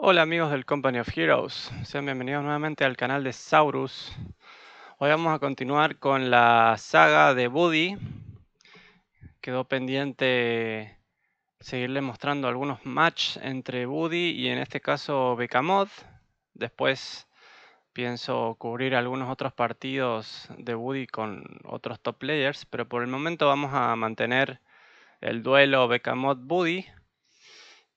Hola amigos del Company of Heroes, sean bienvenidos nuevamente al canal de Saurus. Hoy vamos a continuar con la saga de Buddy. Quedó pendiente seguirle mostrando algunos matches entre Buddy y en este caso Becamod. Después pienso cubrir algunos otros partidos de Buddy con otros top players, pero por el momento vamos a mantener el duelo becamod buddy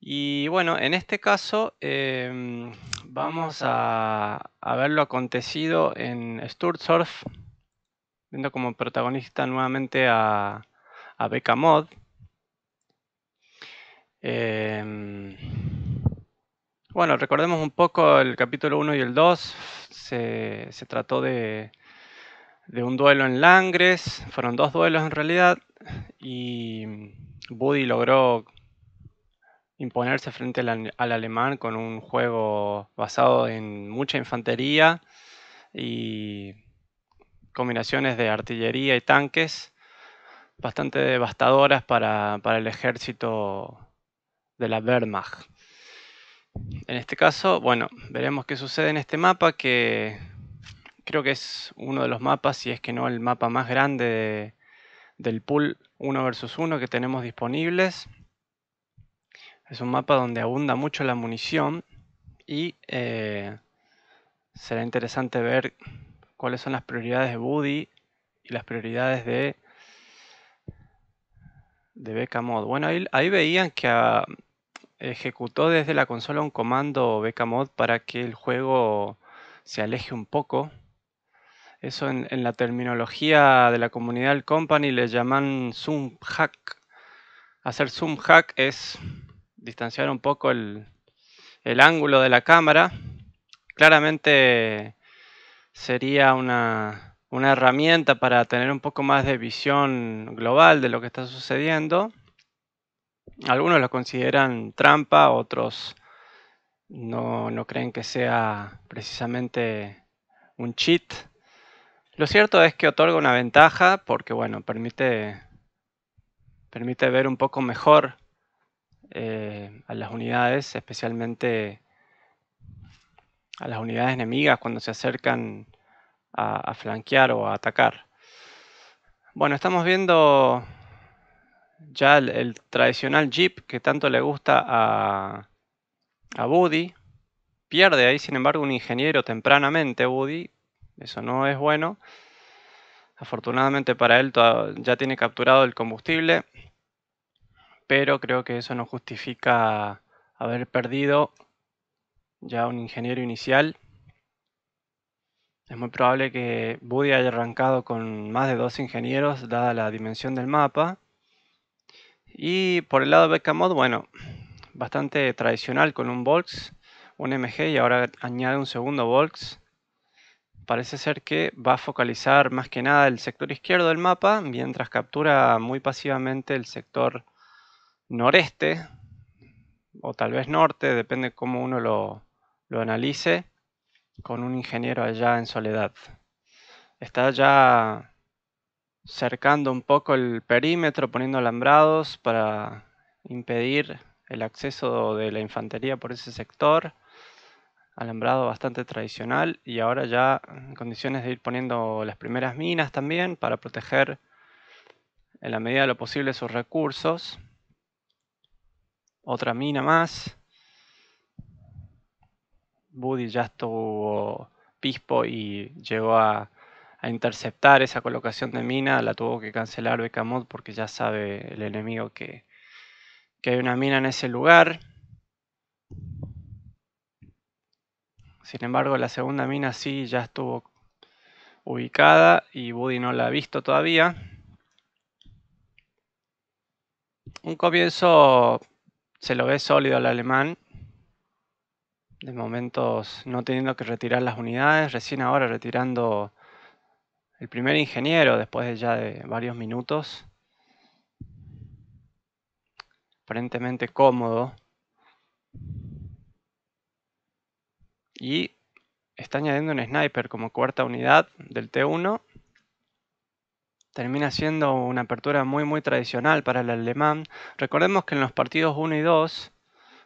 y bueno, en este caso em, vamos a, ver lo acontecido en Sturzorf, viendo como protagonista nuevamente a, Becca Mod. Em, bueno, recordemos un poco el capítulo 1 y el 2, se, trató de, de un duelo en Langres, fueron dos duelos en realidad, y Buddy logró imponerse frente al, alemán con un juego basado en mucha infantería y combinaciones de artillería y tanques bastante devastadoras para, el ejército de la Wehrmacht. En este caso, bueno, veremos qué sucede en este mapa que creo que es uno de los mapas, si es que no el mapa más grande del pool 1 versus 1 que tenemos disponibles. Es un mapa donde abunda mucho la munición y eh, será interesante ver cuáles son las prioridades de Woody y las prioridades de, de Becamod. Bueno, ahí, veían que ah, ejecutó desde la consola un comando Becamod para que el juego se aleje un poco. Eso en, en la terminología de la comunidad del company le llaman zoom hack. Hacer zoom hack es distanciar un poco el, ángulo de la cámara. Claramente sería una, herramienta para tener un poco más de visión global de lo que está sucediendo. Algunos lo consideran trampa, otros no, no creen que sea precisamente un cheat. Lo cierto es que otorga una ventaja porque bueno, permite, permite ver un poco mejor eh, a las unidades, especialmente a las unidades enemigas cuando se acercan a, flanquear o a atacar. Bueno, estamos viendo ya el, tradicional Jeep que tanto le gusta a, a Woody. Pierde ahí, sin embargo, un ingeniero tempranamente, Woody. Eso no es bueno. Afortunadamente para él ya tiene capturado el combustible pero creo que eso no justifica haber perdido ya un ingeniero inicial. Es muy probable que Buddy haya arrancado con más de dos ingenieros, dada la dimensión del mapa. Y por el lado de Mod, bueno, bastante tradicional con un Volks, un MG y ahora añade un segundo Volks. Parece ser que va a focalizar más que nada el sector izquierdo del mapa, mientras captura muy pasivamente el sector noreste, o tal vez norte, depende cómo uno lo, lo analice, con un ingeniero allá en Soledad. Está ya cercando un poco el perímetro, poniendo alambrados para impedir el acceso de la infantería por ese sector. Alambrado bastante tradicional y ahora ya en condiciones de ir poniendo las primeras minas también para proteger en la medida de lo posible sus recursos. Otra mina más. Buddy ya estuvo pispo y llegó a, interceptar esa colocación de mina. La tuvo que cancelar Becamot porque ya sabe el enemigo que, que hay una mina en ese lugar. Sin embargo, la segunda mina sí ya estuvo ubicada y Buddy no la ha visto todavía. Un comienzo se lo ve sólido al alemán. De momentos no teniendo que retirar las unidades, recién ahora retirando el primer ingeniero después de ya de varios minutos. Aparentemente cómodo. Y está añadiendo un sniper como cuarta unidad del T1 termina siendo una apertura muy muy tradicional para el alemán. Recordemos que en los partidos 1 y 2,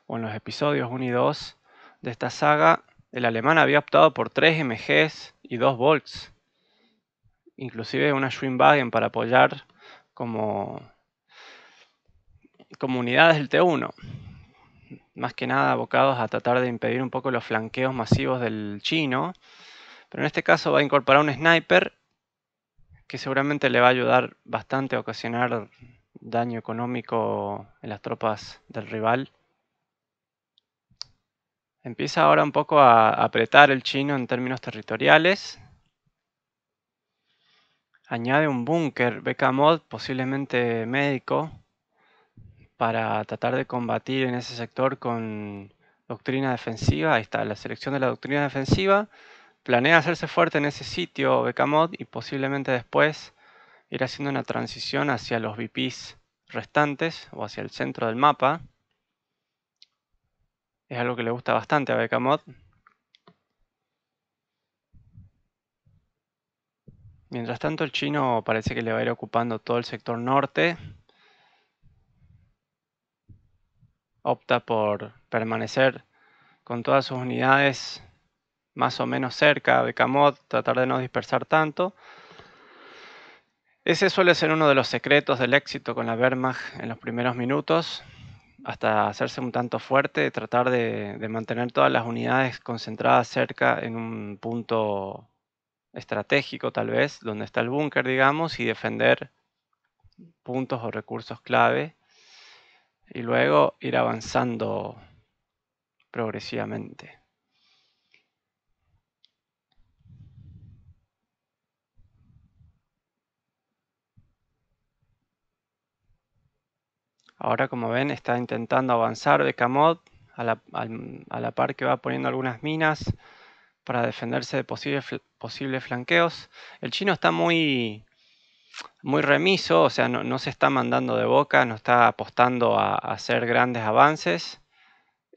o en los episodios 1 y 2 de esta saga, el alemán había optado por 3 MGs y 2 Volks. Inclusive una schwimmwagen para apoyar como, como unidades del T1. Más que nada abocados a tratar de impedir un poco los flanqueos masivos del chino. Pero en este caso va a incorporar un sniper que seguramente le va a ayudar bastante a ocasionar daño económico en las tropas del rival. Empieza ahora un poco a apretar el chino en términos territoriales. Añade un búnker mod, posiblemente médico, para tratar de combatir en ese sector con doctrina defensiva. Ahí está, la selección de la doctrina defensiva planea hacerse fuerte en ese sitio Becamod y posiblemente después ir haciendo una transición hacia los VPs restantes o hacia el centro del mapa. Es algo que le gusta bastante a Becamod. Mientras tanto el chino parece que le va a ir ocupando todo el sector norte. Opta por permanecer con todas sus unidades más o menos cerca de Camot, tratar de no dispersar tanto. Ese suele ser uno de los secretos del éxito con la Wehrmacht en los primeros minutos, hasta hacerse un tanto fuerte, tratar de mantener todas las unidades concentradas cerca en un punto estratégico tal vez, donde está el búnker, digamos, y defender puntos o recursos clave y luego ir avanzando progresivamente. Ahora, como ven, está intentando avanzar Becamod a la, a la par que va poniendo algunas minas para defenderse de posibles, posibles flanqueos. El chino está muy, muy remiso, o sea, no, se está mandando de boca, no está apostando a, hacer grandes avances.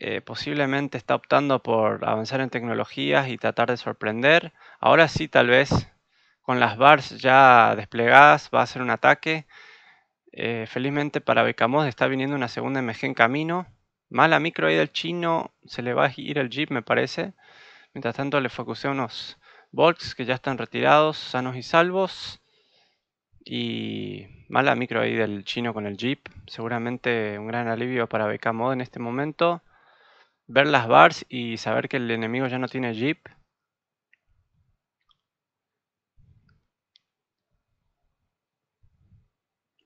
Eh, posiblemente está optando por avanzar en tecnologías y tratar de sorprender. Ahora sí, tal vez con las bars ya desplegadas va a hacer un ataque. Eh, felizmente para Becamos está viniendo una segunda MG en camino. Mala micro ahí del chino, se le va a ir el jeep me parece. Mientras tanto le focusé unos bolts que ya están retirados, sanos y salvos. Y mala micro ahí del chino con el jeep. Seguramente un gran alivio para Becamos en este momento. Ver las bars y saber que el enemigo ya no tiene jeep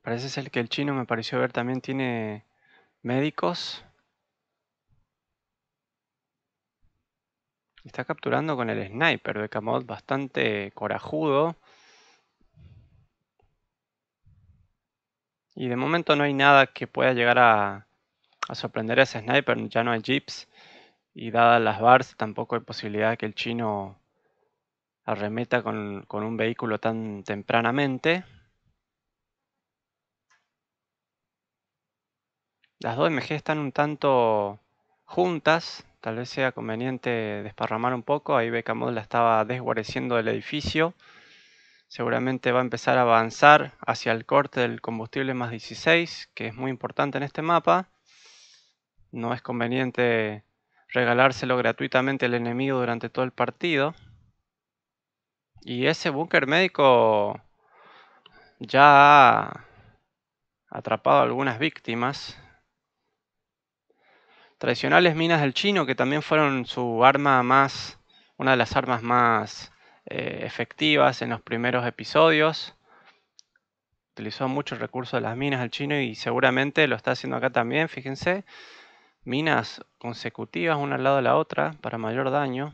Parece ser que el chino me pareció ver también tiene médicos. Está capturando con el sniper de Camod, bastante corajudo. Y de momento no hay nada que pueda llegar a, sorprender a ese sniper. Ya no hay jeeps. Y dadas las bars tampoco hay posibilidad de que el chino arremeta con un vehículo tan tempranamente. Las dos MG están un tanto juntas, tal vez sea conveniente desparramar un poco. Ahí Becamod la estaba desguareciendo del edificio. Seguramente va a empezar a avanzar hacia el corte del combustible más 16, que es muy importante en este mapa. No es conveniente regalárselo gratuitamente al enemigo durante todo el partido. Y ese búnker médico ya ha atrapado algunas víctimas tradicionales minas del chino, que también fueron su arma más, una de las armas más eh, efectivas en los primeros episodios. Utilizó muchos recursos de las minas del chino y seguramente lo está haciendo acá también, fíjense. Minas consecutivas una al lado de la otra para mayor daño.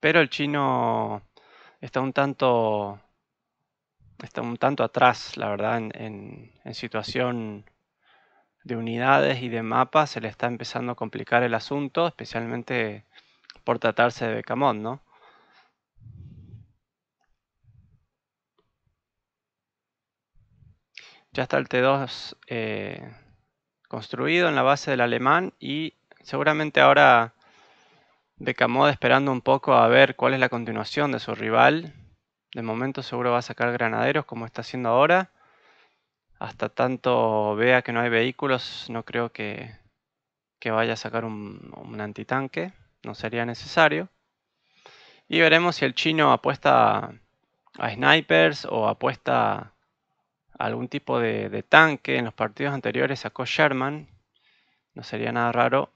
Pero el chino está un tanto está un tanto atrás, la verdad, en situación de unidades y de mapas se le está empezando a complicar el asunto, especialmente por tratarse de Camón, ¿no? Ya está el T2 eh, construido en la base del alemán y seguramente ahora Becamod esperando un poco a ver cuál es la continuación de su rival. De momento seguro va a sacar granaderos como está haciendo ahora hasta tanto vea que no hay vehículos, no creo que, vaya a sacar un, antitanque, no sería necesario. Y veremos si el chino apuesta a snipers o apuesta a algún tipo de, tanque. En los partidos anteriores sacó Sherman, no sería nada raro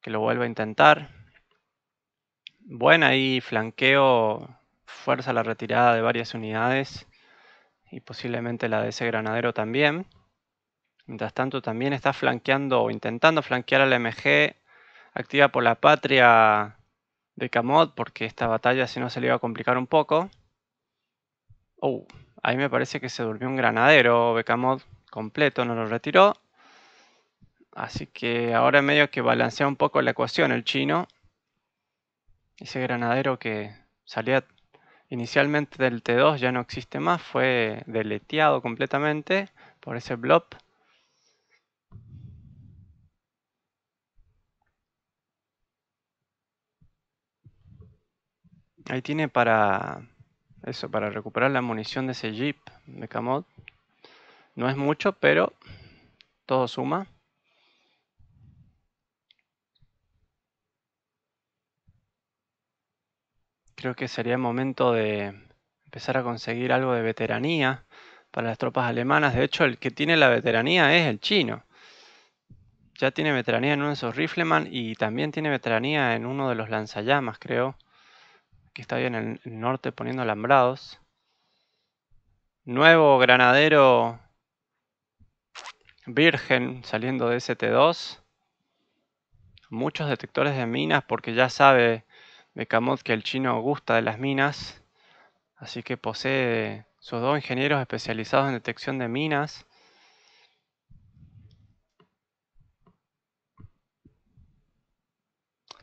que lo vuelva a intentar. Bueno, ahí flanqueo, fuerza la retirada de varias unidades y posiblemente la de ese granadero también. Mientras tanto también está flanqueando o intentando flanquear al MG activa por la patria de Camot porque esta batalla si no se le iba a complicar un poco. Oh, ahí me parece que se durmió un granadero Becamod completo, no lo retiró. Así que ahora medio que balancea un poco la ecuación el chino. Ese granadero que salía inicialmente del T2 ya no existe más, fue deleteado completamente por ese blob. Ahí tiene para eso, para recuperar la munición de ese jeep de K-Mod. No es mucho, pero todo suma. creo que sería el momento de empezar a conseguir algo de veteranía para las tropas alemanas. De hecho, el que tiene la veteranía es el chino. Ya tiene veteranía en uno de esos rifleman y también tiene veteranía en uno de los lanzallamas, creo. Que está ahí en el norte poniendo alambrados. Nuevo granadero virgen saliendo de ST2. Muchos detectores de minas porque ya sabe Becamod que el chino gusta de las minas, así que posee sus dos ingenieros especializados en detección de minas.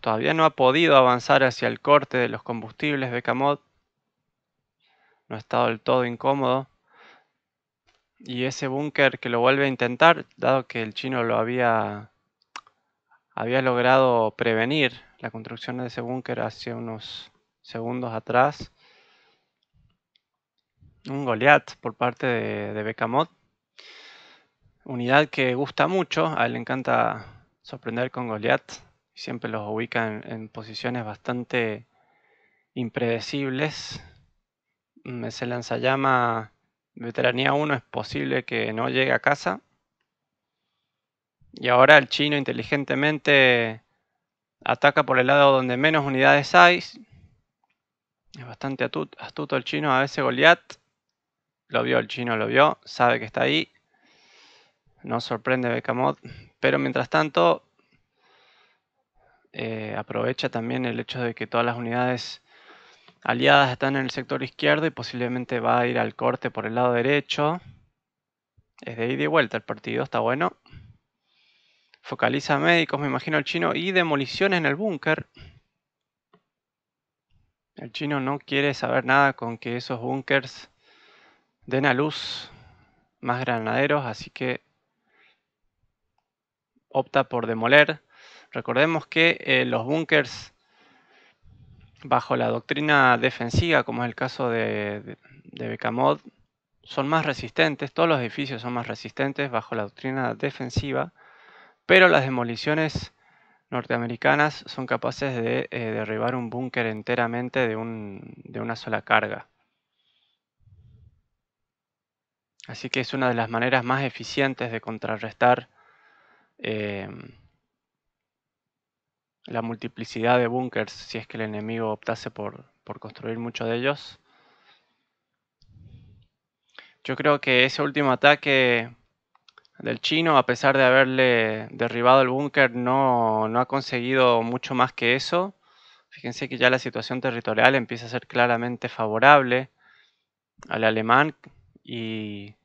Todavía no ha podido avanzar hacia el corte de los combustibles de No ha estado del todo incómodo. Y ese búnker que lo vuelve a intentar, dado que el chino lo había, había logrado prevenir la construcción de ese búnker hace unos segundos atrás. Un Goliath por parte de, de Becamot. Unidad que gusta mucho, a él le encanta sorprender con Goliath. Siempre los ubica en, en posiciones bastante impredecibles. Mm, ese lanzallama veteranía 1 es posible que no llegue a casa. Y ahora el chino inteligentemente Ataca por el lado donde menos unidades hay. Es bastante astuto el chino. A veces Goliat. Lo vio el chino, lo vio. Sabe que está ahí. No sorprende Becamot. Pero mientras tanto, eh, aprovecha también el hecho de que todas las unidades aliadas están en el sector izquierdo y posiblemente va a ir al corte por el lado derecho. Es de ida y vuelta el partido, está bueno. Focaliza médicos, me imagino el chino, y demoliciones en el búnker. El chino no quiere saber nada con que esos búnkers den a luz más granaderos, así que opta por demoler. Recordemos que eh, los búnkers bajo la doctrina defensiva, como es el caso de, de, de Becamod, son más resistentes, todos los edificios son más resistentes bajo la doctrina defensiva pero las demoliciones norteamericanas son capaces de eh, derribar un búnker enteramente de, una sola carga. Así que es una de las maneras más eficientes de contrarrestar em, la multiplicidad de búnkers si es que el enemigo optase por, por construir muchos de ellos. Yo creo que ese último ataque del chino, a pesar de haberle derribado el búnker, no, ha conseguido mucho más que eso. Fíjense que ya la situación territorial empieza a ser claramente favorable al alemán y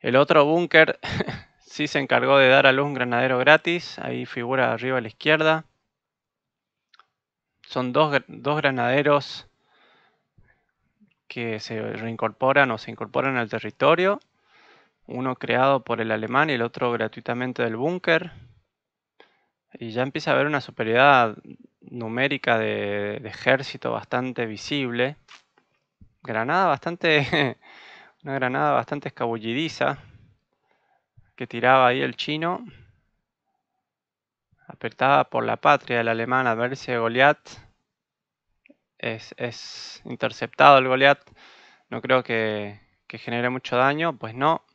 el otro búnker sí se encargó de dar a luz un granadero gratis, ahí figura arriba a la izquierda. Son dos, dos granaderos que se reincorporan o se incorporan al territorio uno creado por el alemán y el otro gratuitamente del búnker. Y ya empieza a haber una superioridad numérica de, ejército bastante visible. Granada bastante. una granada bastante escabullidiza que tiraba ahí el chino. Apertada por la patria del alemán a verse el Goliat. Es, interceptado el goliath. No creo que genere mucho daño. Pues no,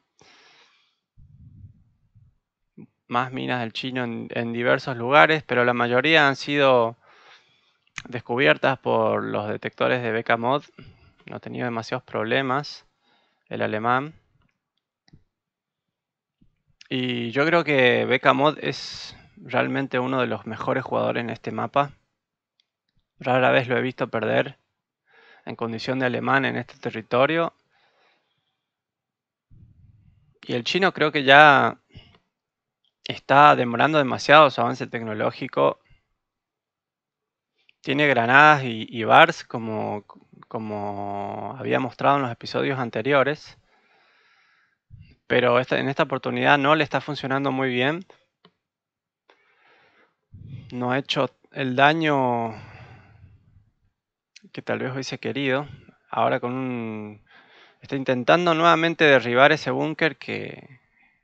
más minas del chino en, diversos lugares, pero la mayoría han sido descubiertas por los detectores de Beca Mod. No ha tenido demasiados problemas el alemán. Y yo creo que Beca es realmente uno de los mejores jugadores en este mapa. Rara vez lo he visto perder en condición de alemán en este territorio. Y el chino creo que ya está demorando demasiado su avance tecnológico. Tiene granadas y, bars como, como había mostrado en los episodios anteriores. Pero en esta oportunidad no le está funcionando muy bien. No ha hecho el daño que tal vez hubiese querido. Ahora con un... Está intentando nuevamente derribar ese búnker que,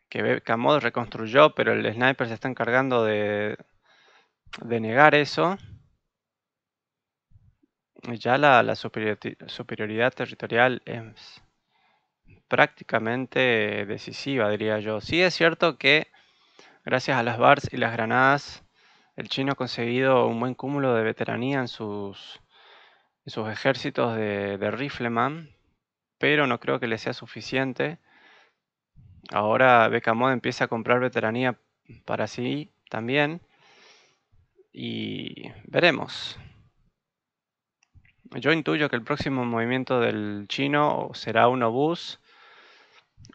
que Kamod reconstruyó, pero el sniper se está encargando de, negar eso. Ya la, superioridad, territorial es prácticamente decisiva, diría yo. Sí es cierto que gracias a las bars y las granadas, el chino ha conseguido un buen cúmulo de veteranía en sus, ejércitos de rifleman, pero no creo que le sea suficiente Ahora Becamod empieza a comprar veteranía para sí también. Y veremos. Yo intuyo que el próximo movimiento del chino será un obús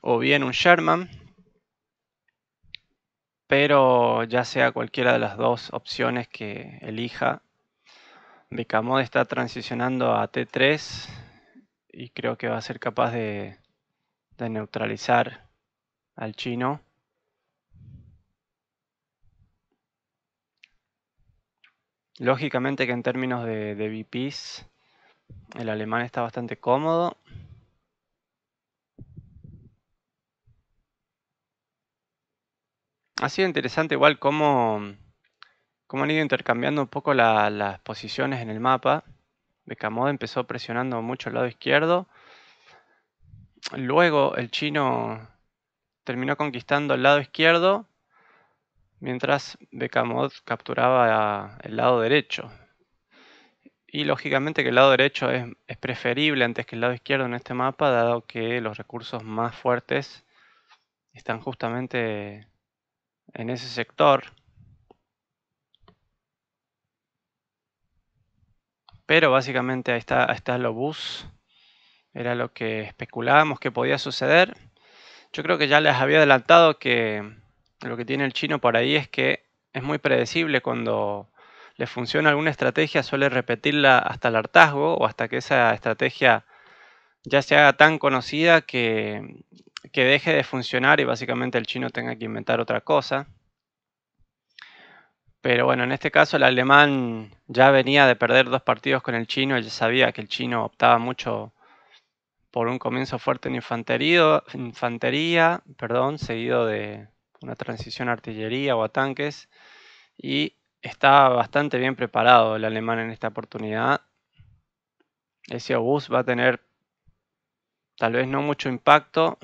o bien un Sherman. Pero ya sea cualquiera de las dos opciones que elija, Becamod está transicionando a T3 y creo que va a ser capaz de, de neutralizar al chino. Lógicamente que en términos de, de el alemán está bastante cómodo. Ha sido interesante igual cómo, cómo han ido intercambiando un poco las posiciones en el mapa. Becamoda empezó presionando mucho el lado izquierdo. Luego el chino terminó conquistando el lado izquierdo, mientras Becamod capturaba ah, el lado derecho. Y lógicamente que el lado derecho es, preferible antes que el lado izquierdo en este mapa, dado que los recursos más fuertes están justamente en ese sector. Pero básicamente ahí está, ahí está lo bus. Era lo que especulábamos que podía suceder. Yo creo que ya les había adelantado que lo que tiene el chino por ahí es que es muy predecible cuando le funciona alguna estrategia, suele repetirla hasta el hartazgo o hasta que esa estrategia ya se haga tan conocida que, que deje de funcionar y básicamente el chino tenga que inventar otra cosa. Pero bueno, en este caso el alemán ya venía de perder dos partidos con el chino, él sabía que el chino optaba mucho por un comienzo fuerte en infantería, infantería perdón, seguido de una transición a artillería o a tanques. Y está bastante bien preparado el alemán en esta oportunidad. Ese obús va a tener tal vez no mucho impacto.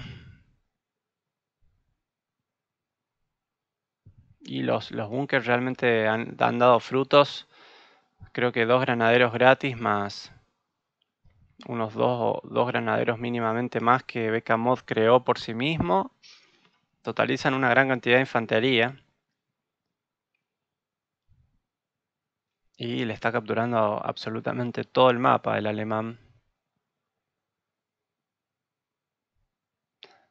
Y los, los búnkers realmente han dado frutos. Creo que dos granaderos gratis más unos dos, dos granaderos mínimamente más que Becamod creó por sí mismo. Totalizan una gran cantidad de infantería. Y le está capturando absolutamente todo el mapa el alemán.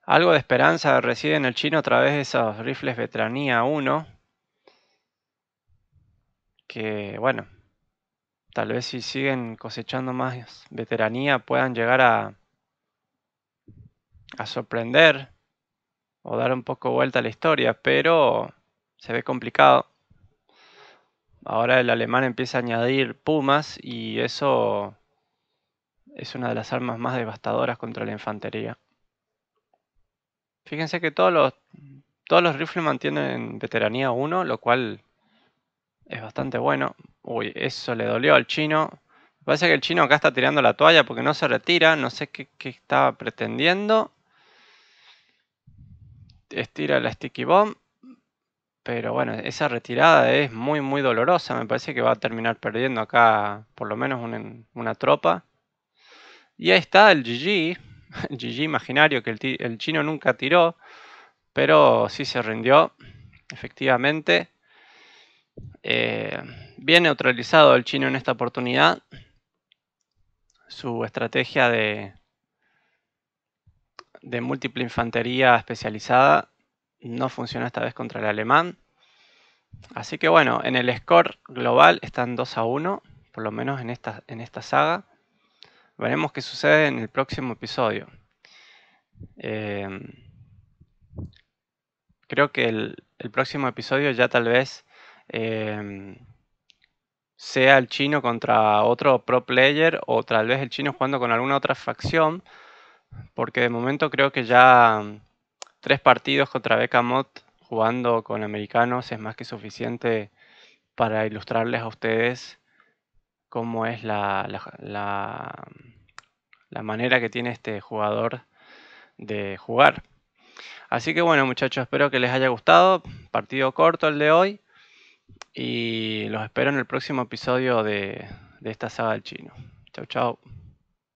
Algo de esperanza reside en el chino a través de esos rifles veteranía 1. Que bueno, tal vez si siguen cosechando más veteranía puedan llegar a, sorprender o dar un poco vuelta a la historia, pero se ve complicado. Ahora el alemán empieza a añadir pumas y eso es una de las armas más devastadoras contra la infantería. Fíjense que todos los, todos los rifles mantienen veteranía 1, lo cual es bastante bueno. Uy, eso le dolió al chino. Parece que el chino acá está tirando la toalla porque no se retira. No sé qué, estaba pretendiendo. Estira la sticky bomb. Pero bueno, esa retirada es muy, muy dolorosa. Me parece que va a terminar perdiendo acá por lo menos una, una tropa. Y ahí está el GG. El GG imaginario que el, chino nunca tiró. Pero sí se rindió. Efectivamente. Eh, bien neutralizado el chino en esta oportunidad. Su estrategia de, múltiple infantería especializada no funcionó esta vez contra el alemán. Así que bueno, en el score global están 2 a 1, por lo menos en esta, en esta saga. Veremos qué sucede en el próximo episodio. Em, creo que el, próximo episodio ya tal vez em, sea el chino contra otro pro player o tal vez el chino jugando con alguna otra facción, porque de momento creo que ya mm, tres partidos contra Becamot jugando con americanos es más que suficiente para ilustrarles a ustedes cómo es la, mm, la manera que tiene este jugador de jugar. Así que bueno muchachos, espero que les haya gustado. Partido corto el de hoy. Y los espero en el próximo episodio de, esta saga del chino. Chao chao.